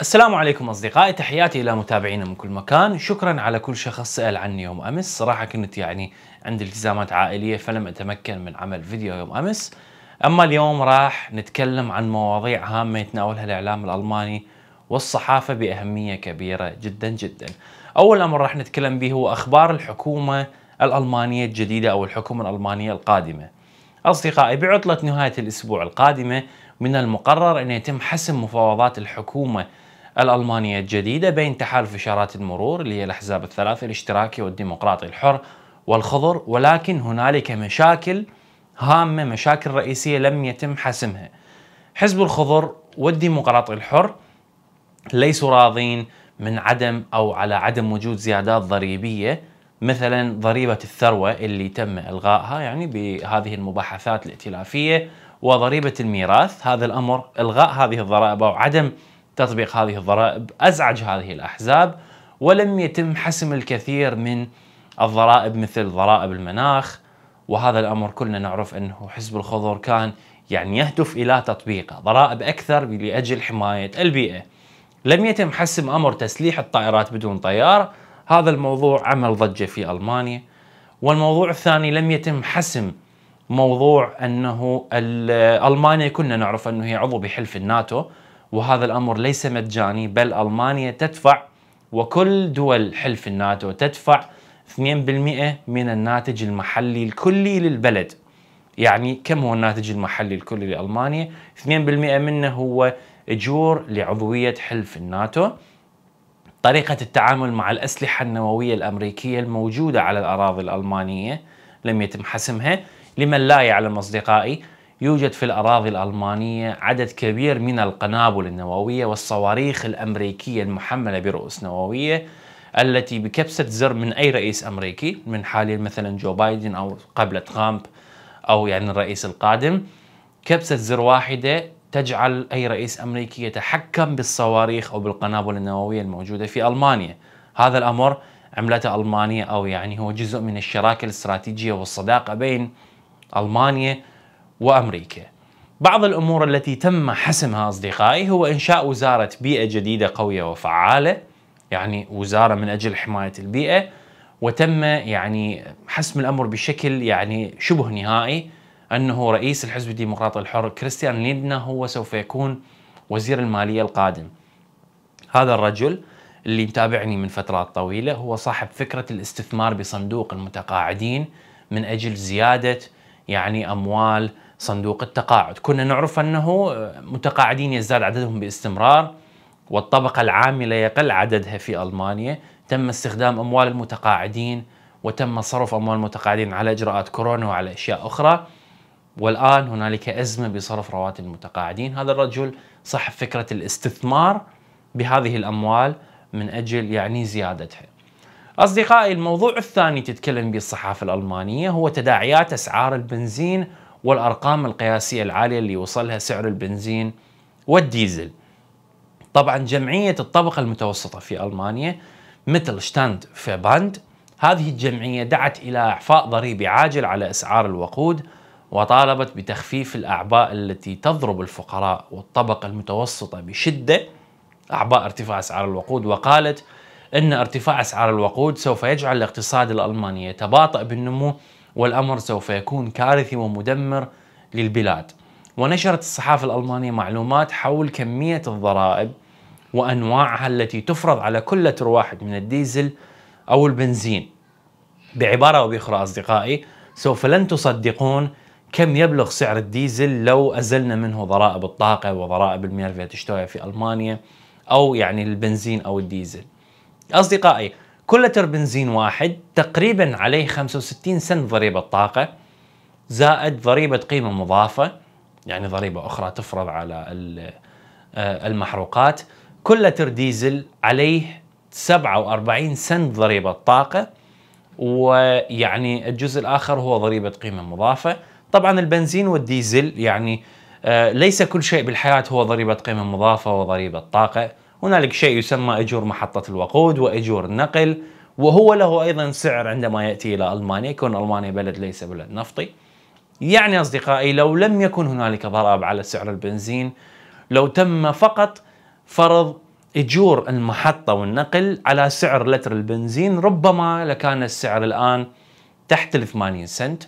السلام عليكم اصدقائي تحياتي الى متابعينا من كل مكان شكرا على كل شخص سال عني يوم امس صراحه كنت يعني عندي التزامات عائليه فلم اتمكن من عمل فيديو يوم امس اما اليوم راح نتكلم عن مواضيع هامه يتناولها الاعلام الالماني والصحافه باهميه كبيره جدا جدا اول امر راح نتكلم به هو اخبار الحكومه الالمانيه الجديده او الحكومه الالمانيه القادمه اصدقائي بعطله نهايه الاسبوع القادمه من المقرر ان يتم حسم مفاوضات الحكومه الألمانية الجديدة بين تحالف إشارات المرور اللي هي الأحزاب الثلاثة الاشتراكي والديمقراطي الحر والخضر ولكن هنالك مشاكل هامة مشاكل رئيسية لم يتم حسمها حزب الخضر والديمقراطي الحر ليسوا راضين من عدم أو على عدم وجود زيادات ضريبية مثلا ضريبة الثروة اللي تم إلغائها يعني بهذه المباحثات الائتلافية وضريبة الميراث هذا الأمر إلغاء هذه الضرائب أو عدم تطبيق هذه الضرائب أزعج هذه الأحزاب ولم يتم حسم الكثير من الضرائب مثل ضرائب المناخ وهذا الأمر كلنا نعرف أنه حزب الخضر كان يعني يهدف إلى تطبيقه ضرائب أكثر لأجل حماية البيئة لم يتم حسم أمر تسليح الطائرات بدون طيار هذا الموضوع عمل ضجة في ألمانيا والموضوع الثاني لم يتم حسم موضوع أنه ألمانيا كنا نعرف أنه هي عضو بحلف الناتو وهذا الامر ليس مجاني بل المانيا تدفع وكل دول حلف الناتو تدفع 2% من الناتج المحلي الكلي للبلد يعني كم هو الناتج المحلي الكلي لألمانيا 2% منه هو أجور لعضوية حلف الناتو طريقة التعامل مع الأسلحة النووية الأمريكية الموجودة على الأراضي الألمانية لم يتم حسمها لمن لا يعلم أصدقائي يوجد في الأراضي الألمانية عدد كبير من القنابل النووية والصواريخ الأمريكية المحملة برؤوس نووية التي بكبسة زر من أي رئيس أمريكي من حاليا مثلا جو بايدن أو قبل ترامب أو يعني الرئيس القادم كبسة زر واحدة تجعل أي رئيس أمريكي يتحكم بالصواريخ أو بالقنابل النووية الموجودة في ألمانيا هذا الأمر عملته ألمانيا أو يعني هو جزء من الشراكة الاستراتيجية والصداقة بين ألمانيا وأمريكا بعض الأمور التي تم حسمها أصدقائي هو إنشاء وزارة بيئة جديدة قوية وفعالة يعني وزارة من أجل حماية البيئة وتم يعني حسم الأمر بشكل يعني شبه نهائي أنه رئيس الحزب الديمقراطي الحر كريستيان ليندنا هو سوف يكون وزير المالية القادم هذا الرجل اللي متابعني من فترات طويلة هو صاحب فكرة الاستثمار بصندوق المتقاعدين من أجل زيادة يعني اموال صندوق التقاعد كنا نعرف أنه متقاعدين يزداد عددهم باستمرار والطبقة العاملة يقل عددها في ألمانيا تم استخدام أموال المتقاعدين وتم صرف أموال المتقاعدين على إجراءات كورونا وعلى أشياء أخرى والآن هنالك أزمة بصرف رواتب المتقاعدين هذا الرجل صح فكرة الاستثمار بهذه الأموال من أجل يعني زيادتها أصدقائي الموضوع الثاني تتكلم به الصحافة الألمانية هو تداعيات أسعار البنزين والأرقام القياسية العالية اللي وصلها سعر البنزين والديزل طبعا جمعية الطبقة المتوسطة في ألمانيا مثل شتاند فيباند هذه الجمعية دعت إلى إعفاء ضريبي عاجل على أسعار الوقود وطالبت بتخفيف الأعباء التي تضرب الفقراء والطبقة المتوسطة بشدة أعباء ارتفاع أسعار الوقود وقالت أن ارتفاع أسعار الوقود سوف يجعل الاقتصاد الألماني يتباطأ بالنمو والأمر سوف يكون كارثي ومدمر للبلاد ونشرت الصحافة الألمانية معلومات حول كمية الضرائب وأنواعها التي تفرض على كل لتر واحد من الديزل أو البنزين بعبارة أو بأخرى أصدقائي سوف لن تصدقون كم يبلغ سعر الديزل لو أزلنا منه ضرائب الطاقة وضرائب المياه في ألمانيا أو يعني البنزين أو الديزل أصدقائي كل لتر بنزين واحد تقريبا عليه 65 سنت ضريبة طاقة زائد ضريبة قيمة مضافة يعني ضريبة أخرى تفرض على آه، المحروقات كل لتر ديزل عليه 47 سنت ضريبة طاقة ويعني الجزء الآخر هو ضريبة قيمة مضافة طبعا البنزين والديزل يعني آه، ليس كل شيء بالحياة هو ضريبة قيمة مضافة وضريبة طاقة هنالك شيء يسمى أجور محطة الوقود وأجور النقل وهو له أيضا سعر عندما يأتي إلى ألمانيا كون ألمانيا بلد ليس بلد نفطي يعني أصدقائي لو لم يكن هنالك ضرائب على سعر البنزين لو تم فقط فرض اجور المحطه والنقل على سعر لتر البنزين ربما لكان السعر الان تحت ال 80 سنت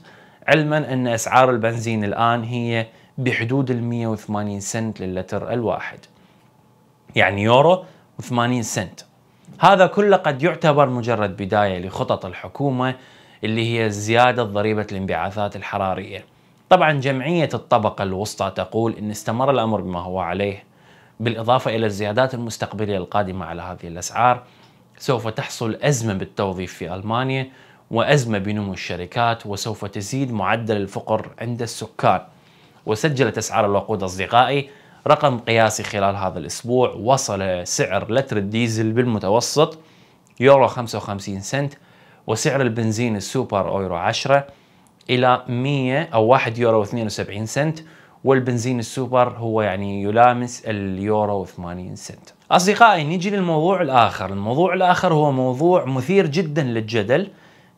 علما ان اسعار البنزين الان هي بحدود ال 180 سنت للتر الواحد. يعني يورو و80 سنت هذا كله قد يعتبر مجرد بداية لخطط الحكومة اللي هي زيادة ضريبة الانبعاثات الحرارية طبعا جمعية الطبقة الوسطى تقول أن استمر الأمر بما هو عليه بالإضافة إلى الزيادات المستقبلية القادمة على هذه الأسعار سوف تحصل أزمة بالتوظيف في ألمانيا وأزمة بنمو الشركات وسوف تزيد معدل الفقر عند السكان وسجلت أسعار الوقود أصدقائي رقم قياسي خلال هذا الأسبوع وصل سعر لتر الديزل بالمتوسط يورو 55 سنت وسعر البنزين السوبر أو 10 إلى 100 أو 1 يورو 72 سنت والبنزين السوبر هو يعني يلامس اليورو 80 سنت أصدقائي نيجي للموضوع الآخر الموضوع الآخر هو موضوع مثير جدا للجدل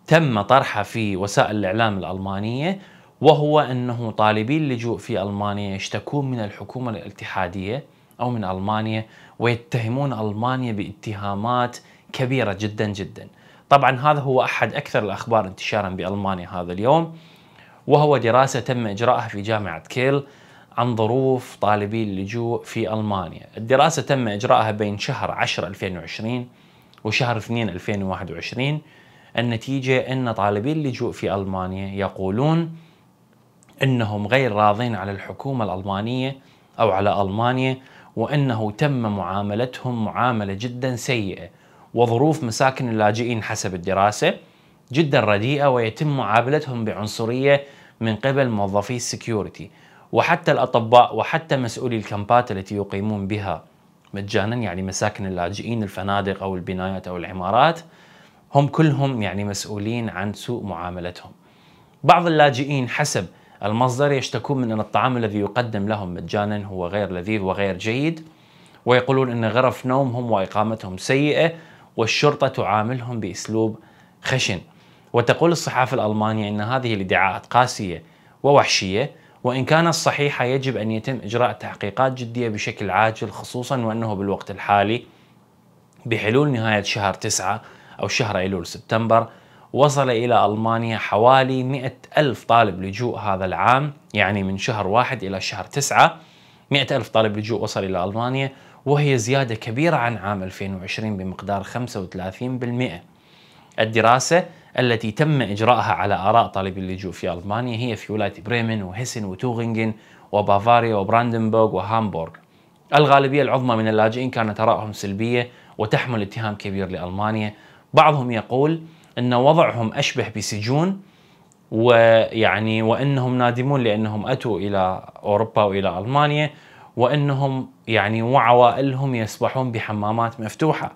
تم طرحه في وسائل الإعلام الألمانية وهو أنه طالبي اللجوء في ألمانيا يشتكون من الحكومة الاتحادية أو من ألمانيا ويتهمون ألمانيا باتهامات كبيرة جدا جدا طبعا هذا هو أحد أكثر الأخبار انتشارا بألمانيا هذا اليوم وهو دراسة تم إجراءها في جامعة كيل عن ظروف طالبي اللجوء في ألمانيا الدراسة تم إجراءها بين شهر 10 2020 وشهر 2 2021 النتيجة أن طالبي اللجوء في ألمانيا يقولون انهم غير راضين على الحكومه الالمانيه او على المانيا وانه تم معاملتهم معامله جدا سيئه وظروف مساكن اللاجئين حسب الدراسه جدا رديئه ويتم معاملتهم بعنصريه من قبل موظفي السكيورتي وحتى الاطباء وحتى مسؤولي الكامبات التي يقيمون بها مجانا يعني مساكن اللاجئين الفنادق او البنايات او العمارات هم كلهم يعني مسؤولين عن سوء معاملتهم. بعض اللاجئين حسب المصدر يشتكون من أن الطعام الذي يقدم لهم مجانا هو غير لذيذ وغير جيد ويقولون أن غرف نومهم وإقامتهم سيئة والشرطة تعاملهم بأسلوب خشن وتقول الصحافة الألمانية أن هذه الادعاءات قاسية ووحشية وإن كانت صحيحة يجب أن يتم إجراء تحقيقات جدية بشكل عاجل خصوصا وأنه بالوقت الحالي بحلول نهاية شهر 9 أو شهر أيلول سبتمبر وصل إلى ألمانيا حوالي 100 ألف طالب لجوء هذا العام يعني من شهر واحد إلى شهر تسعة 100 ألف طالب لجوء وصل إلى ألمانيا وهي زيادة كبيرة عن عام 2020 بمقدار 35% الدراسة التي تم إجراءها على آراء طالبي اللجوء في ألمانيا هي في ولاية بريمن وهيسن وتوغنغن وبافاريا وبراندنبورغ وهامبورغ الغالبية العظمى من اللاجئين كانت آرائهم سلبية وتحمل اتهام كبير لألمانيا بعضهم يقول ان وضعهم اشبه بسجون ويعني وانهم نادمون لانهم اتوا الى اوروبا والى المانيا وانهم يعني وعوائلهم يسبحون بحمامات مفتوحه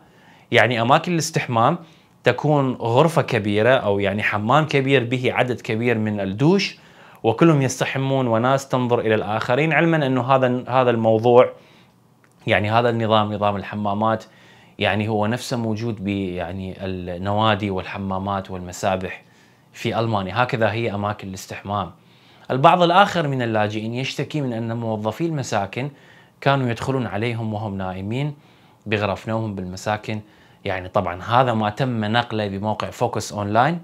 يعني اماكن الاستحمام تكون غرفه كبيره او يعني حمام كبير به عدد كبير من الدوش وكلهم يستحمون وناس تنظر الى الاخرين علما انه هذا هذا الموضوع يعني هذا النظام نظام الحمامات يعني هو نفسه موجود ب يعني النوادي والحمامات والمسابح في المانيا هكذا هي اماكن الاستحمام البعض الاخر من اللاجئين يشتكي من ان موظفي المساكن كانوا يدخلون عليهم وهم نائمين بغرف نومهم بالمساكن يعني طبعا هذا ما تم نقله بموقع فوكس اونلاين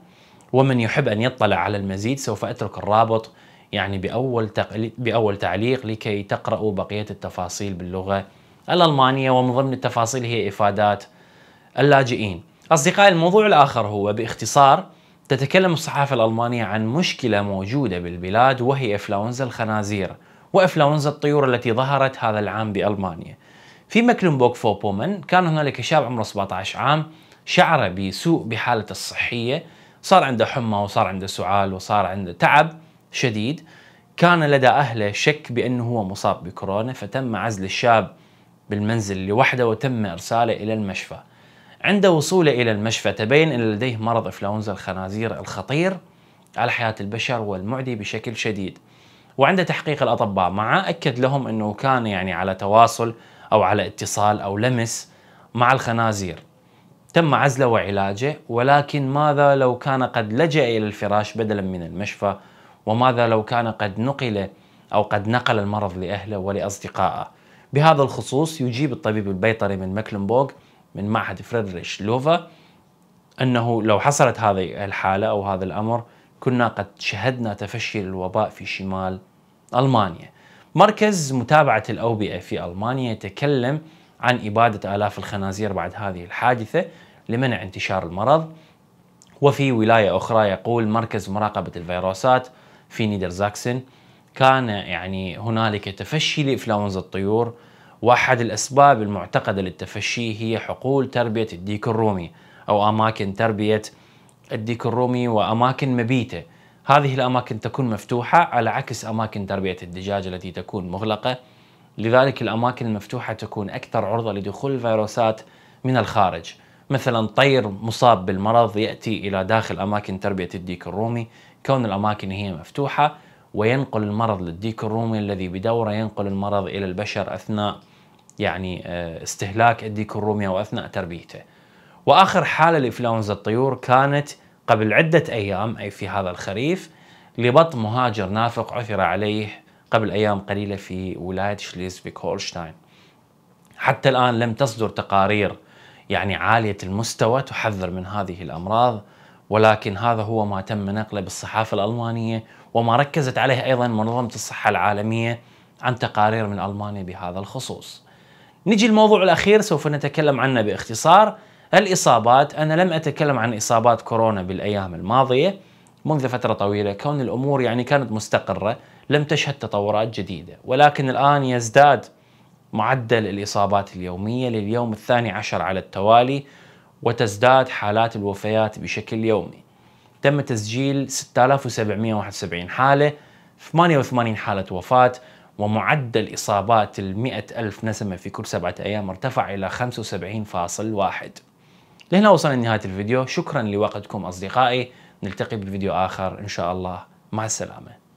ومن يحب ان يطلع على المزيد سوف اترك الرابط يعني باول باول تعليق لكي تقراوا بقيه التفاصيل باللغه الألمانية ومن ضمن التفاصيل هي إفادات اللاجئين أصدقائي الموضوع الآخر هو باختصار تتكلم الصحافة الألمانية عن مشكلة موجودة بالبلاد وهي إفلونزا الخنازير وإفلونزا الطيور التي ظهرت هذا العام بألمانيا في مكلنبوك فوبومن كان هنالك شاب عمره 17 عام شعر بسوء بحالته الصحية صار عنده حمى وصار عنده سعال وصار عنده تعب شديد كان لدى أهله شك بأنه هو مصاب بكورونا فتم عزل الشاب بالمنزل لوحده وتم إرساله إلى المشفى عند وصوله إلى المشفى تبين أن لديه مرض إنفلونزا الخنازير الخطير على حياة البشر والمعدي بشكل شديد وعند تحقيق الأطباء معه أكد لهم أنه كان يعني على تواصل أو على اتصال أو لمس مع الخنازير تم عزله وعلاجه ولكن ماذا لو كان قد لجأ إلى الفراش بدلا من المشفى وماذا لو كان قد نقل أو قد نقل المرض لأهله ولأصدقائه بهذا الخصوص يجيب الطبيب البيطري من مكلنبورغ من معهد فريدريش لوفا أنه لو حصلت هذه الحالة أو هذا الأمر كنا قد شهدنا تفشي الوباء في شمال ألمانيا مركز متابعة الأوبئة إيه في ألمانيا يتكلم عن إبادة آلاف الخنازير بعد هذه الحادثة لمنع انتشار المرض وفي ولاية أخرى يقول مركز مراقبة الفيروسات في نيدرزاكسن كان يعني هنالك تفشي لإنفلونزا الطيور واحد الأسباب المعتقدة للتفشي هي حقول تربية الديك الرومي أو أماكن تربية الديك الرومي وأماكن مبيته هذه الأماكن تكون مفتوحة على عكس أماكن تربية الدجاج التي تكون مغلقة لذلك الأماكن المفتوحة تكون أكثر عرضة لدخول الفيروسات من الخارج مثلا طير مصاب بالمرض يأتي إلى داخل أماكن تربية الديك الرومي كون الأماكن هي مفتوحة وينقل المرض للديك الرومي الذي بدوره ينقل المرض إلى البشر أثناء يعني آه، استهلاك الديك الرومي وأثناء تربيته وآخر حالة لإنفلونزا الطيور كانت قبل عدة أيام أي في هذا الخريف لبط مهاجر نافق عثر عليه قبل أيام قليلة في ولاية شليزفيك هولشتاين حتى الآن لم تصدر تقارير يعني عالية المستوى تحذر من هذه الأمراض ولكن هذا هو ما تم نقله بالصحافة الألمانية وما ركزت عليه ايضا منظمه الصحه العالميه عن تقارير من المانيا بهذا الخصوص. نجي الموضوع الاخير سوف نتكلم عنه باختصار الاصابات انا لم اتكلم عن اصابات كورونا بالايام الماضيه منذ فتره طويله كون الامور يعني كانت مستقره لم تشهد تطورات جديده ولكن الان يزداد معدل الاصابات اليوميه لليوم الثاني عشر على التوالي وتزداد حالات الوفيات بشكل يومي. تم تسجيل 6771 حالة 88 حالة وفاة ومعدل إصابات المئة ألف نسمة في كل سبعة أيام ارتفع إلى 75.1 لهنا وصلنا لنهاية الفيديو شكرا لوقتكم أصدقائي نلتقي بفيديو آخر إن شاء الله مع السلامة